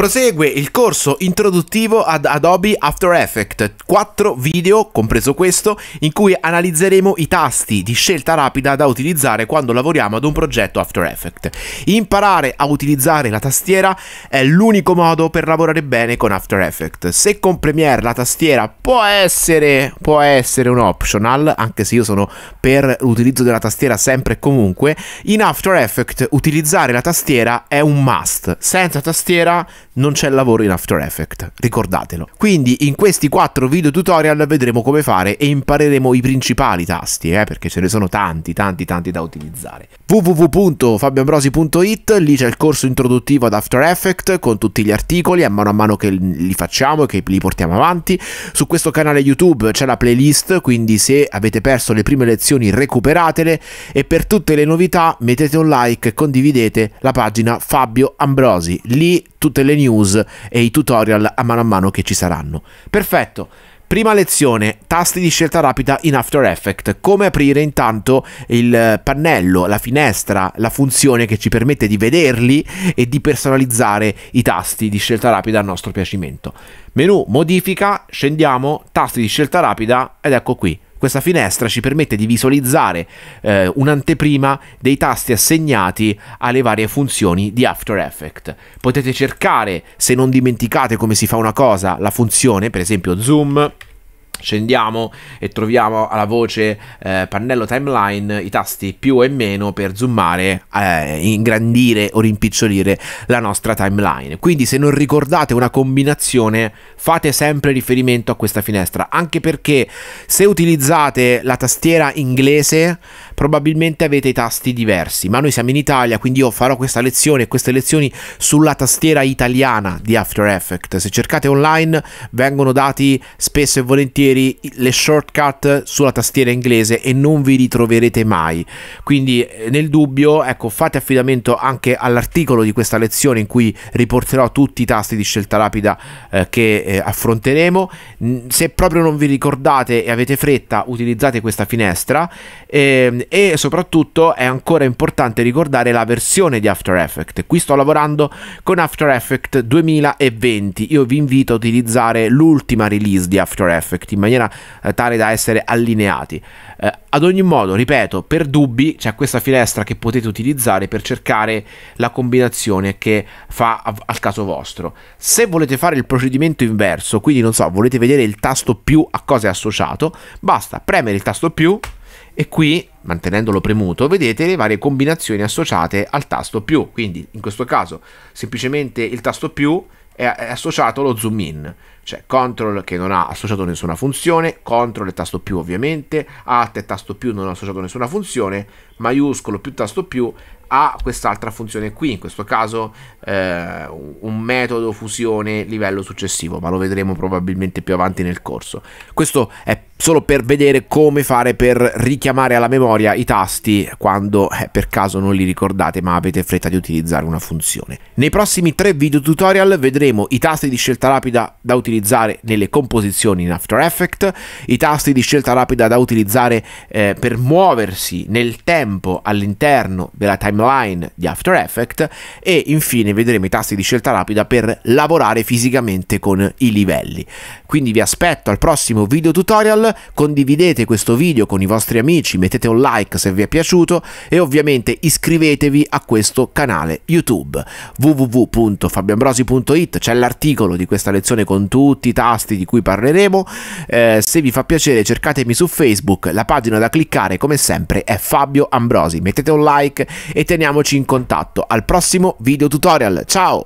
Prosegue il corso introduttivo ad Adobe After Effects, quattro video, compreso questo, in cui analizzeremo i tasti di scelta rapida da utilizzare quando lavoriamo ad un progetto After Effects. Imparare a utilizzare la tastiera è l'unico modo per lavorare bene con After Effects. Se con Premiere la tastiera può essere, può essere un optional, anche se io sono per l'utilizzo della tastiera sempre e comunque, in After Effects utilizzare la tastiera è un must. Senza tastiera non c'è lavoro in After Effects, ricordatelo. Quindi in questi quattro video tutorial vedremo come fare e impareremo i principali tasti, eh, perché ce ne sono tanti, tanti, tanti da utilizzare. www.fabioambrosi.it, lì c'è il corso introduttivo ad After Effects con tutti gli articoli a mano a mano che li facciamo e che li portiamo avanti. Su questo canale YouTube c'è la playlist, quindi se avete perso le prime lezioni recuperatele e per tutte le novità mettete un like e condividete la pagina Fabio Ambrosi. Lì tutte le news e i tutorial a mano a mano che ci saranno. Perfetto. Prima lezione, tasti di scelta rapida in After Effects, come aprire intanto il pannello, la finestra, la funzione che ci permette di vederli e di personalizzare i tasti di scelta rapida a nostro piacimento. Menu modifica, scendiamo, tasti di scelta rapida ed ecco qui, questa finestra ci permette di visualizzare eh, un'anteprima dei tasti assegnati alle varie funzioni di After Effects. Potete cercare, se non dimenticate come si fa una cosa, la funzione, per esempio zoom, Scendiamo e troviamo alla voce eh, pannello timeline i tasti più e meno per zoomare, eh, ingrandire o rimpicciolire la nostra timeline. Quindi se non ricordate una combinazione fate sempre riferimento a questa finestra, anche perché se utilizzate la tastiera inglese probabilmente avete i tasti diversi, ma noi siamo in Italia, quindi io farò questa lezione e queste lezioni sulla tastiera italiana di After Effects. Se cercate online vengono dati spesso e volentieri volentieri le shortcut sulla tastiera inglese e non vi ritroverete mai. Quindi eh, nel dubbio, ecco, fate affidamento anche all'articolo di questa lezione in cui riporterò tutti i tasti di scelta rapida eh, che eh, affronteremo. Se proprio non vi ricordate e avete fretta, utilizzate questa finestra e, ehm, e soprattutto è ancora importante ricordare la versione di After Effects. Qui sto lavorando con After Effects 2020. Io vi invito a utilizzare l'ultima release di After Effects in maniera eh, tale da essere allineati. Eh, ad ogni modo, ripeto, per dubbi c'è questa finestra che potete utilizzare per cercare la combinazione che fa a, al caso vostro. Se volete fare il procedimento inverso, quindi non so, volete vedere il tasto più a cosa è associato, basta premere il tasto più e qui mantenendolo premuto vedete le varie combinazioni associate al tasto più quindi in questo caso semplicemente il tasto più è, associato allo zoom in cioè control che non ha associato nessuna funzione, control e tasto più ovviamente, alt e tasto più non ha associato nessuna funzione, maiuscolo più tasto più ha quest'altra funzione qui, in questo caso eh, un metodo fusione livello successivo, ma lo vedremo probabilmente più avanti nel corso. Questo è solo per vedere come fare per richiamare alla memoria i tasti quando eh, per caso non li ricordate ma avete fretta di utilizzare una funzione. Nei prossimi tre video tutorial vedremo i tasti di scelta rapida da utilizzare utilizzare nelle composizioni in After Effects, i tasti di scelta rapida da utilizzare eh, per muoversi nel tempo all'interno della timeline di After Effects e infine vedremo i tasti di scelta rapida per lavorare fisicamente con i livelli. Quindi vi aspetto al prossimo video tutorial, condividete questo video con i vostri amici, mettete un like se vi è piaciuto e ovviamente iscrivetevi a questo canale YouTube www.fabioambrosi.it, c'è l'articolo di questa lezione con tutti tutti i tasti di cui parleremo. Eh, se vi fa piacere cercatemi su Facebook, la pagina da cliccare come sempre è Fabio Ambrosi. Mettete un like e teniamoci in contatto. Al prossimo video tutorial, ciao!